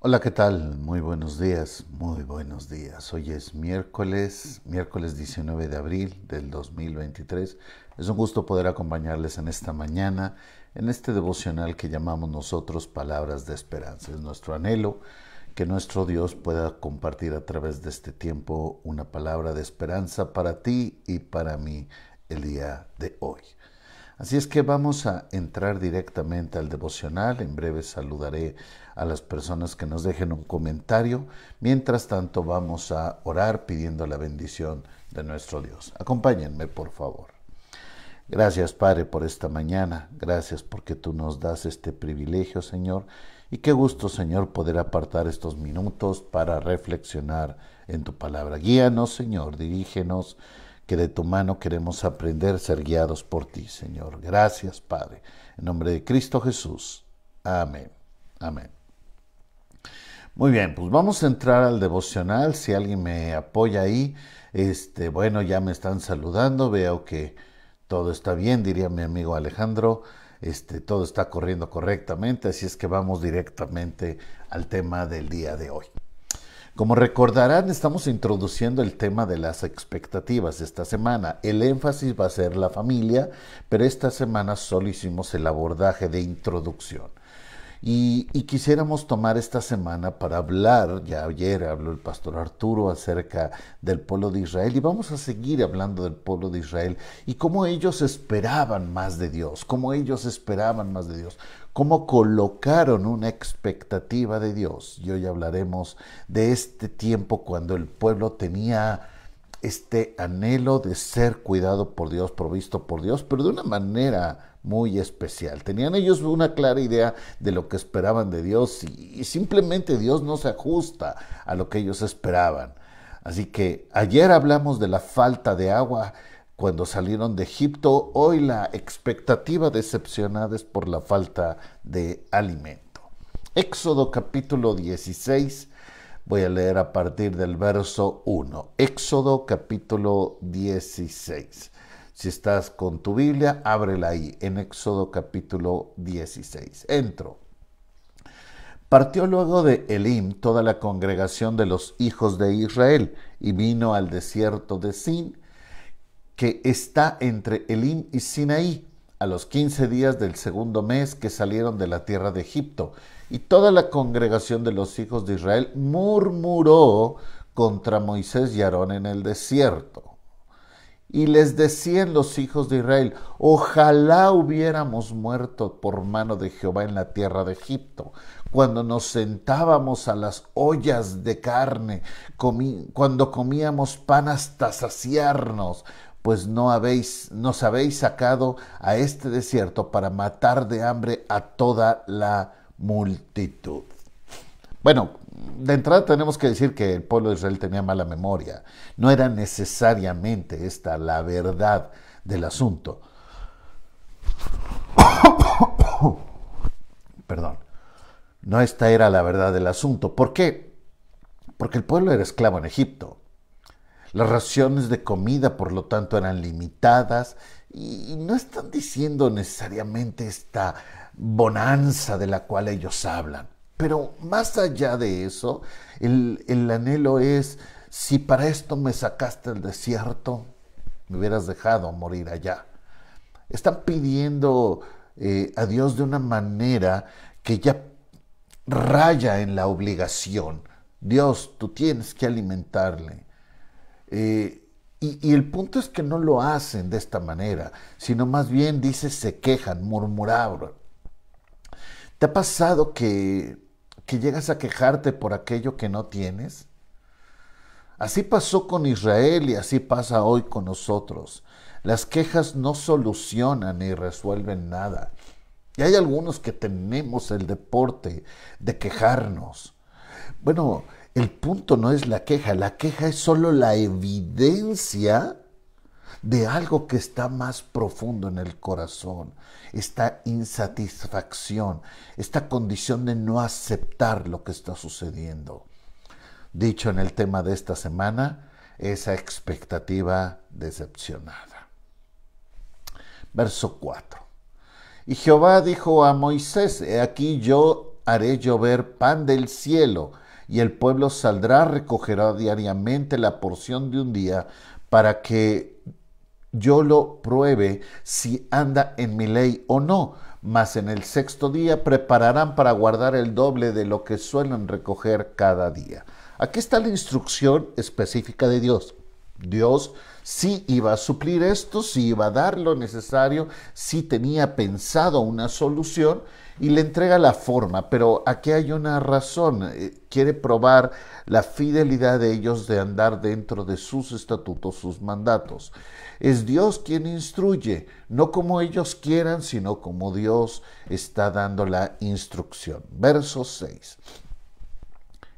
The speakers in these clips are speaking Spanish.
Hola, ¿qué tal? Muy buenos días, muy buenos días. Hoy es miércoles, miércoles 19 de abril del 2023. Es un gusto poder acompañarles en esta mañana, en este devocional que llamamos nosotros Palabras de Esperanza. Es nuestro anhelo que nuestro Dios pueda compartir a través de este tiempo una palabra de esperanza para ti y para mí el día de hoy. Así es que vamos a entrar directamente al devocional. En breve saludaré a las personas que nos dejen un comentario. Mientras tanto vamos a orar pidiendo la bendición de nuestro Dios. Acompáñenme, por favor. Gracias, Padre, por esta mañana. Gracias porque tú nos das este privilegio, Señor. Y qué gusto, Señor, poder apartar estos minutos para reflexionar en tu palabra. Guíanos, Señor, dirígenos que de tu mano queremos aprender, a ser guiados por ti, Señor. Gracias, Padre. En nombre de Cristo Jesús. Amén. Amén. Muy bien, pues vamos a entrar al devocional. Si alguien me apoya ahí, este, bueno, ya me están saludando. Veo que todo está bien, diría mi amigo Alejandro. Este, todo está corriendo correctamente, así es que vamos directamente al tema del día de hoy. Como recordarán, estamos introduciendo el tema de las expectativas esta semana. El énfasis va a ser la familia, pero esta semana solo hicimos el abordaje de introducción. Y, quisiéramos tomar esta semana para hablar, ya ayer habló el pastor Arturo acerca del pueblo de Israel y vamos a seguir hablando del pueblo de Israel y cómo ellos esperaban más de Dios, cómo ellos esperaban más de Dios, cómo colocaron una expectativa de Dios. Y hoy hablaremos de este tiempo cuando el pueblo tenía este anhelo de ser cuidado por Dios, provisto por Dios, pero de una manera muy especial. Tenían ellos una clara idea de lo que esperaban de Dios y, simplemente Dios no se ajusta a lo que ellos esperaban. Así que ayer hablamos de la falta de agua cuando salieron de Egipto, hoy la expectativa decepcionada es por la falta de alimento. Éxodo capítulo 16, voy a leer a partir del verso 1. Éxodo capítulo 16. Si estás con tu Biblia, ábrela ahí, en Éxodo capítulo 16. Entro. Partió luego de Elim toda la congregación de los hijos de Israel y vino al desierto de Sin, que está entre Elim y Sinaí, a los quince días del segundo mes que salieron de la tierra de Egipto. Y toda la congregación de los hijos de Israel murmuró contra Moisés y Aarón en el desierto. Y les decían los hijos de Israel, ojalá hubiéramos muerto por mano de Jehová en la tierra de Egipto, cuando nos sentábamos a las ollas de carne, cuando comíamos pan hasta saciarnos, pues no habéis, nos habéis sacado a este desierto para matar de hambre a toda la multitud. Bueno, de entrada tenemos que decir que el pueblo de Israel tenía mala memoria. No era necesariamente esta la verdad del asunto. Perdón. No esta era la verdad del asunto. ¿Por qué? Porque el pueblo era esclavo en Egipto. Las raciones de comida, por lo tanto, eran limitadas y no están diciendo necesariamente esta bonanza de la cual ellos hablan. Pero más allá de eso, el, anhelo es, si para esto me sacaste del desierto, me hubieras dejado morir allá. Están pidiendo eh, a Dios de una manera que ya raya en la obligación. Dios, tú tienes que alimentarle. Eh, y, y, el punto es que no lo hacen de esta manera, sino más bien dice se quejan, murmuraban. ¿Te ha pasado que que llegas a quejarte por aquello que no tienes? Así pasó con Israel y así pasa hoy con nosotros. Las quejas no solucionan ni resuelven nada. Y hay algunos que tenemos el deporte de quejarnos. Bueno, el punto no es la queja, la queja es solo la evidencia de algo que está más profundo en el corazón, esta insatisfacción, esta condición de no aceptar lo que está sucediendo. Dicho en el tema de esta semana, esa expectativa decepcionada. Verso 4. Y Jehová dijo a Moisés, aquí yo haré llover pan del cielo, y el pueblo saldrá, recogerá diariamente la porción de un día, para que yo lo pruebe si anda en mi ley o no. Mas en el sexto día prepararán para guardar el doble de lo que suelen recoger cada día. Aquí está la instrucción específica de Dios. Dios sí iba a suplir esto, sí iba a dar lo necesario, sí tenía pensado una solución y le entrega la forma, pero aquí hay una razón. Eh, quiere probar la fidelidad de ellos de andar dentro de sus estatutos, sus mandatos. Es Dios quien instruye, no como ellos quieran, sino como Dios está dando la instrucción. Verso 6.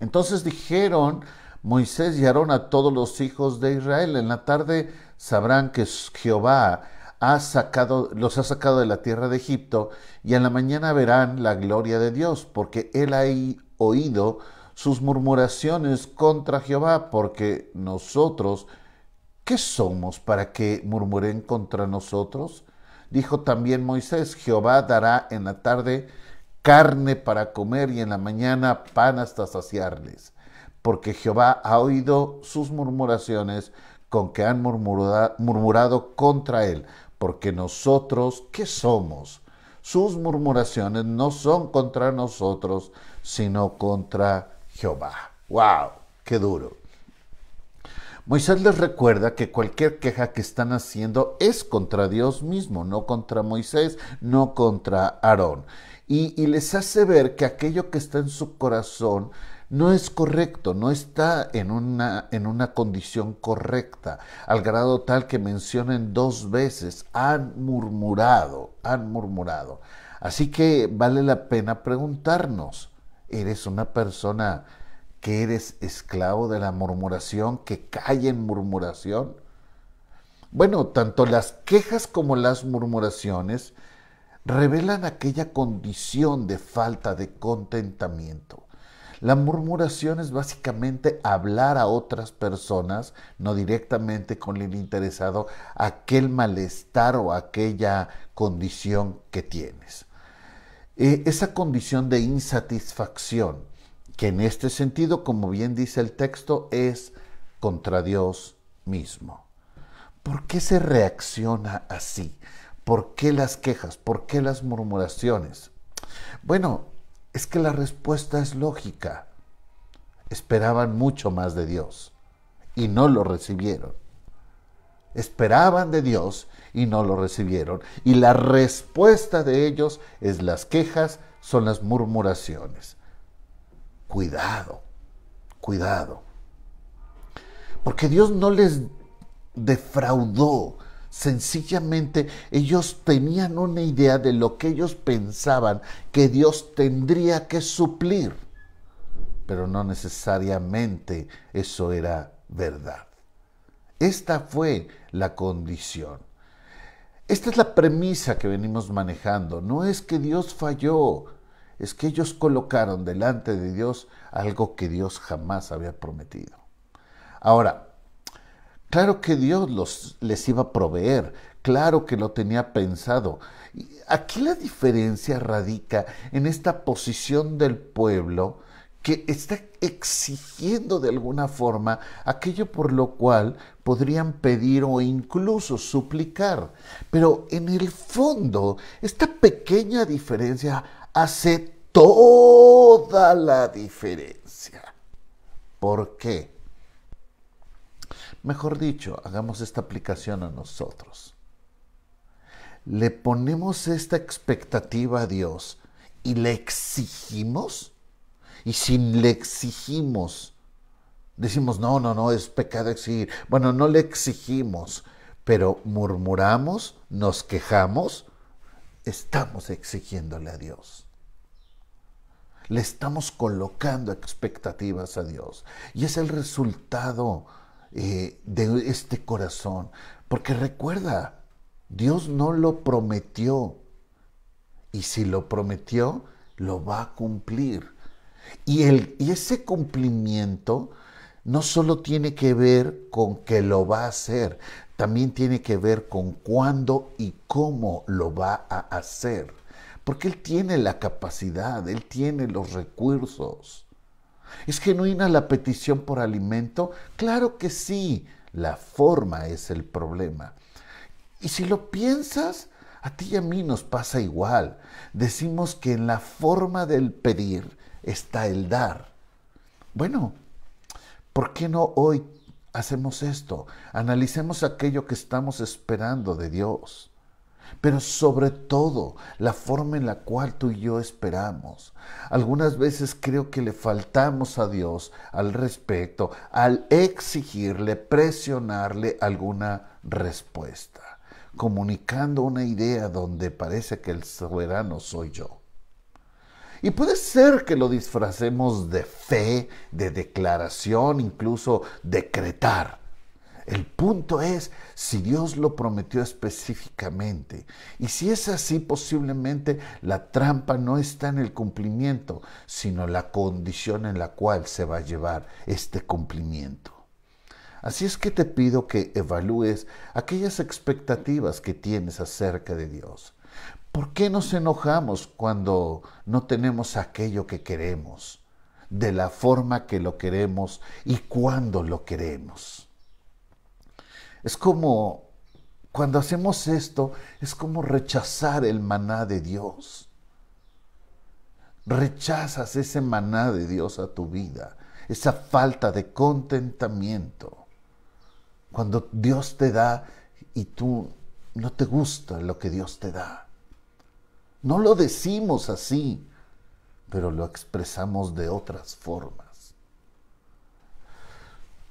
Entonces dijeron Moisés y Aarón a todos los hijos de Israel, en la tarde sabrán que Jehová sacado, los ha sacado de la tierra de Egipto, y en la mañana verán la gloria de Dios, porque Él ha oído sus murmuraciones contra Jehová, porque nosotros, ¿qué somos para que murmuren contra nosotros? Dijo también Moisés, Jehová dará en la tarde carne para comer y en la mañana pan hasta saciarles, porque Jehová ha oído sus murmuraciones con que han murmurado, contra él, porque nosotros, ¿qué somos? Sus murmuraciones no son contra nosotros, sino contra Jehová. ¡Wow! ¡Qué duro! Moisés les recuerda que cualquier queja que están haciendo es contra Dios mismo, no contra Moisés, no contra Aarón. Y, y, les hace ver que aquello que está en su corazón no es correcto, no está en una, en una condición correcta, al grado tal que mencionen dos veces, han murmurado, han murmurado. Así que vale la pena preguntarnos, ¿eres una persona que eres esclavo de la murmuración, que cae en murmuración? Bueno, tanto las quejas como las murmuraciones revelan aquella condición de falta de contentamiento. La murmuración es básicamente hablar a otras personas, no directamente con el interesado, aquel malestar o aquella condición que tienes. Eh, esa condición de insatisfacción, que en este sentido, como bien dice el texto, es contra Dios mismo. ¿Por qué se reacciona así? ¿Por qué las quejas? ¿Por qué las murmuraciones? Bueno, es que la respuesta es lógica. Esperaban mucho más de Dios y no lo recibieron. Esperaban de Dios y no lo recibieron. Y la respuesta de ellos es las quejas, son las murmuraciones. Cuidado, cuidado. Porque Dios no les defraudó, Sencillamente ellos tenían una idea de lo que ellos pensaban que Dios tendría que suplir, pero no necesariamente eso era verdad. Esta fue la condición. Esta es la premisa que venimos manejando. No es que Dios falló, es que ellos colocaron delante de Dios algo que Dios jamás había prometido. Ahora, Claro que Dios los, les iba a proveer, claro que lo tenía pensado. Aquí la diferencia radica en esta posición del pueblo que está exigiendo de alguna forma aquello por lo cual podrían pedir o incluso suplicar. Pero en el fondo, esta pequeña diferencia hace toda la diferencia. ¿Por qué? Mejor dicho, hagamos esta aplicación a nosotros. Le ponemos esta expectativa a Dios y le exigimos. Y si le exigimos, decimos, no, no, no, es pecado exigir. Bueno, no le exigimos, pero murmuramos, nos quejamos, estamos exigiéndole a Dios. Le estamos colocando expectativas a Dios. Y es el resultado eh, de este corazón. Porque recuerda, Dios no lo prometió. Y si lo prometió, lo va a cumplir. Y, y ese cumplimiento no solo tiene que ver con que lo va a hacer, también tiene que ver con cuándo y cómo lo va a hacer. Porque Él tiene la capacidad, Él tiene los recursos. ¿Es genuina la petición por alimento? Claro que sí, la forma es el problema. Y si lo piensas, a ti y a mí nos pasa igual. Decimos que en la forma del pedir está el dar. Bueno, ¿por qué no hoy hacemos esto? Analicemos aquello que estamos esperando de Dios pero sobre todo la forma en la cual tú y yo esperamos. Algunas veces creo que le faltamos a Dios al respecto al exigirle, presionarle alguna respuesta, comunicando una idea donde parece que el soberano soy yo. Y puede ser que lo disfracemos de fe, de declaración, incluso decretar. El punto es si Dios lo prometió específicamente. Y si es así, posiblemente la trampa no está en el cumplimiento, sino la condición en la cual se va a llevar este cumplimiento. Así es que te pido que evalúes aquellas expectativas que tienes acerca de Dios. ¿Por qué nos enojamos cuando no tenemos aquello que queremos, de la forma que lo queremos y cuando lo queremos? Es como, cuando hacemos esto, es como rechazar el maná de Dios. Rechazas ese maná de Dios a tu vida, esa falta de contentamiento. Cuando Dios te da y tú no te gusta lo que Dios te da. No lo decimos así, pero lo expresamos de otras formas.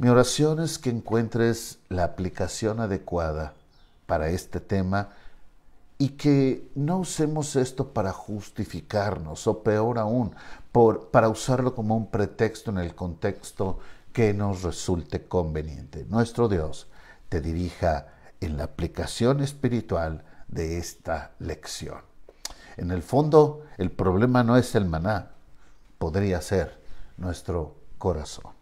Mi oración es que encuentres la aplicación adecuada para este tema y que no usemos esto para justificarnos o peor aún, para usarlo como un pretexto en el contexto que nos resulte conveniente. Nuestro Dios te dirija en la aplicación espiritual de esta lección. En el fondo, el problema no es el maná, podría ser nuestro corazón.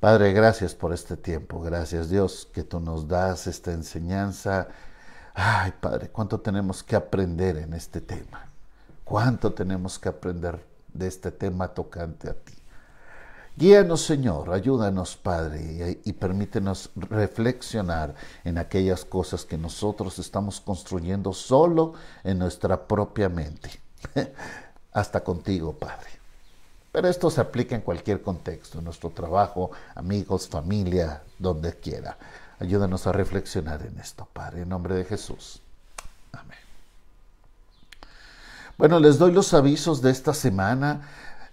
Padre, gracias por este tiempo, gracias Dios que tú nos das esta enseñanza. Ay, Padre, cuánto tenemos que aprender en este tema, cuánto tenemos que aprender de este tema tocante a ti. Guíanos, Señor, ayúdanos, Padre, y, y, permítenos reflexionar en aquellas cosas que nosotros estamos construyendo solo en nuestra propia mente. Hasta contigo, Padre esto se aplica en cualquier contexto, en nuestro trabajo, amigos, familia, donde quiera. Ayúdanos a reflexionar en esto, Padre, en nombre de Jesús. Amén. Bueno, les doy los avisos de esta semana.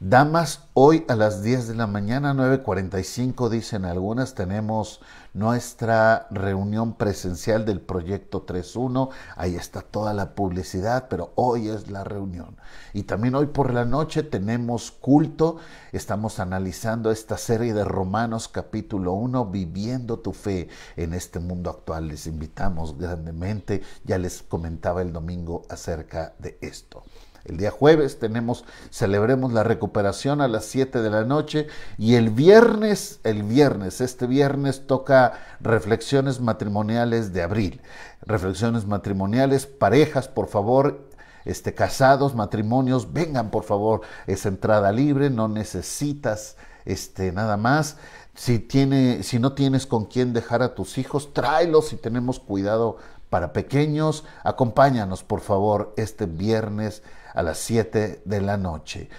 Damas, hoy a las 10 de la mañana, 9.45, dicen algunas, tenemos nuestra reunión presencial del proyecto 3.1. Ahí está toda la publicidad, pero hoy es la reunión. Y también hoy por la noche tenemos culto. Estamos analizando esta serie de Romanos capítulo 1, viviendo tu fe en este mundo actual. Les invitamos grandemente. Ya les comentaba el domingo acerca de esto. El día jueves tenemos, celebremos la recuperación a las 7 de la noche y el viernes, el viernes, este viernes toca reflexiones matrimoniales de abril. Reflexiones matrimoniales, parejas, por favor, este, casados, matrimonios, vengan por favor, es entrada libre, no necesitas este, nada más. Si, tiene, si no tienes con quién dejar a tus hijos, tráelos y tenemos cuidado para pequeños. Acompáñanos por favor este viernes a las 7 de la noche.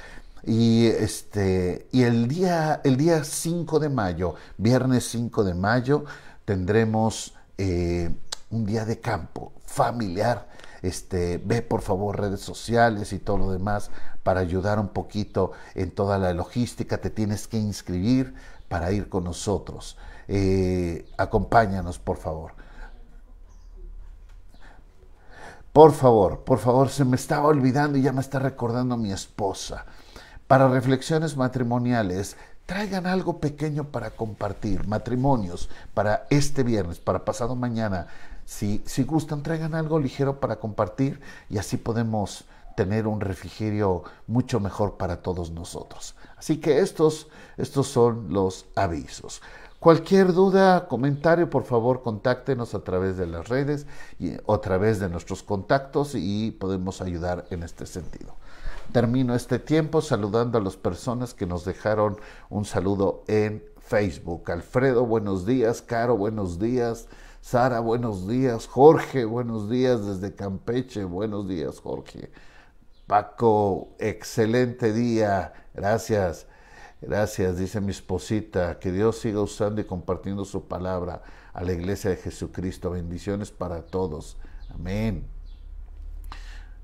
Y, este, y el, día, el día 5 de mayo, viernes 5 de mayo, tendremos eh, un día de campo familiar. Este, ve por favor redes sociales y todo lo demás para ayudar un poquito en toda la logística. Te tienes que inscribir para ir con nosotros. Eh, acompáñanos, por favor. Por favor, por favor, se me estaba olvidando y ya me está recordando mi esposa. Para reflexiones matrimoniales, traigan algo pequeño para compartir. Matrimonios para este viernes, para pasado mañana. Si, si gustan, traigan algo ligero para compartir y así podemos tener un refrigerio mucho mejor para todos nosotros. Así que estos, estos son los avisos. Cualquier duda, comentario, por favor, contáctenos a través de las redes y, o a través de nuestros contactos y podemos ayudar en este sentido. Termino este tiempo saludando a las personas que nos dejaron un saludo en Facebook. Alfredo, buenos días. Caro, buenos días. Sara, buenos días. Jorge, buenos días desde Campeche. Buenos días, Jorge. Paco, excelente día. Gracias. Gracias, dice mi esposita, que Dios siga usando y compartiendo su palabra a la iglesia de Jesucristo. Bendiciones para todos. Amén.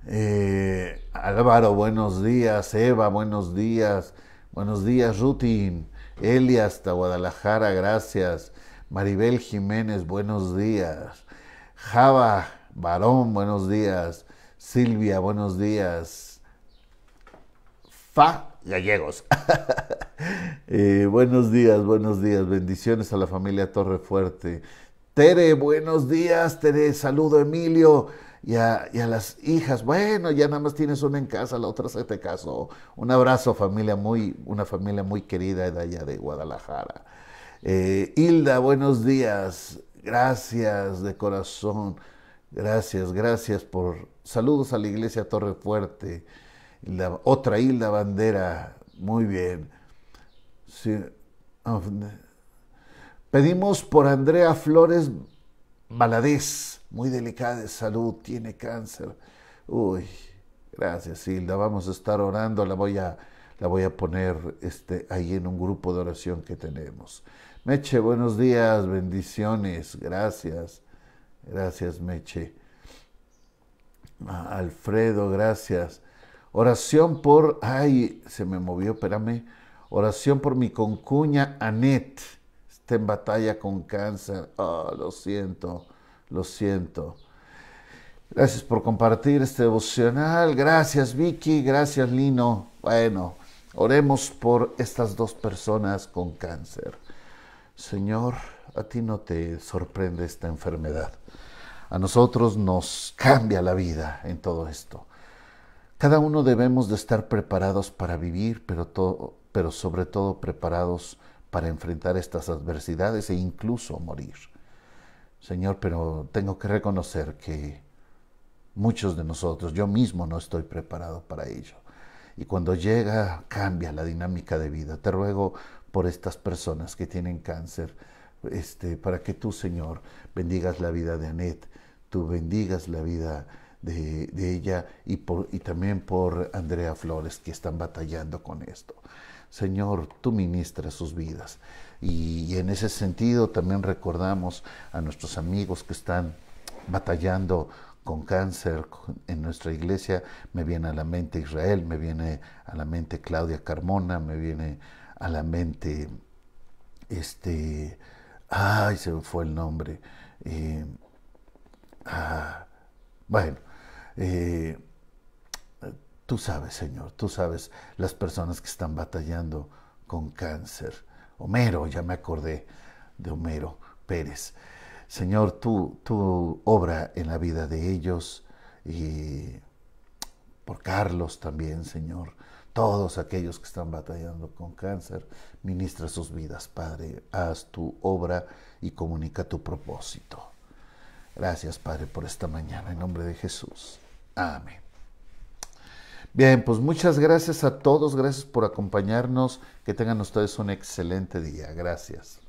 Eh, Álvaro, buenos días. Eva, buenos días. Buenos días, Rutin. Elias, hasta Guadalajara, gracias. Maribel Jiménez, buenos días. Java, varón, buenos días. Silvia, buenos días. Fa Gallegos. Eh, buenos días, buenos días. Bendiciones a la familia Torre Fuerte. Tere, buenos días, Tere. Saludo, Emilio. Y a, las hijas. Bueno, ya nada más tienes una en casa, la otra se te casó. Un abrazo, familia muy, una familia muy querida de allá de Guadalajara. Eh, Hilda, buenos días. Gracias de corazón. Gracias, gracias por saludos a la iglesia Torre Fuerte otra Hilda Bandera, muy bien. Ah, pedimos por Andrea Flores maladez, muy delicada de salud, tiene cáncer. Uy, gracias Hilda, vamos a estar orando, la voy a, la voy a poner este, ahí en un grupo de oración que tenemos. Meche, buenos días, bendiciones, gracias, gracias Meche. Ah, Alfredo, gracias. Oración por, ay, se me movió, espérame. Oración por mi concuña Anet. Está en batalla con cáncer. Oh, lo siento, lo siento. Gracias por compartir este devocional. Gracias Vicky, gracias Lino. Bueno, oremos por estas dos personas con cáncer. Señor, a ti no te sorprende esta enfermedad. A nosotros nos cambia la vida en todo esto. Cada uno debemos de estar preparados para vivir, pero, todo, pero sobre todo preparados para enfrentar estas adversidades e incluso morir. Señor, pero tengo que reconocer que muchos de nosotros, yo mismo no estoy preparado para ello. Y cuando llega, cambia la dinámica de vida. Te ruego por estas personas que tienen cáncer, este, para que tú, Señor, bendigas la vida de Anet, tú bendigas la vida de, ella y, por, y también por Andrea Flores que están batallando con esto. Señor, tú ministras sus vidas. Y, en ese sentido también recordamos a nuestros amigos que están batallando con cáncer en nuestra iglesia. Me viene a la mente Israel, me viene a la mente Claudia Carmona, me viene a la mente este... Ay, se me fue el nombre. Eh, ah, bueno, eh, tú sabes, Señor, tú sabes las personas que están batallando con cáncer. Homero, ya me acordé de Homero Pérez. Señor, tú, obra en la vida de ellos y por Carlos también, Señor. Todos aquellos que están batallando con cáncer, ministra sus vidas, Padre. Haz tu obra y comunica tu propósito. Gracias, Padre, por esta mañana. En nombre de Jesús. Amén. Bien, pues muchas gracias a todos, gracias por acompañarnos, que tengan ustedes un excelente día, gracias.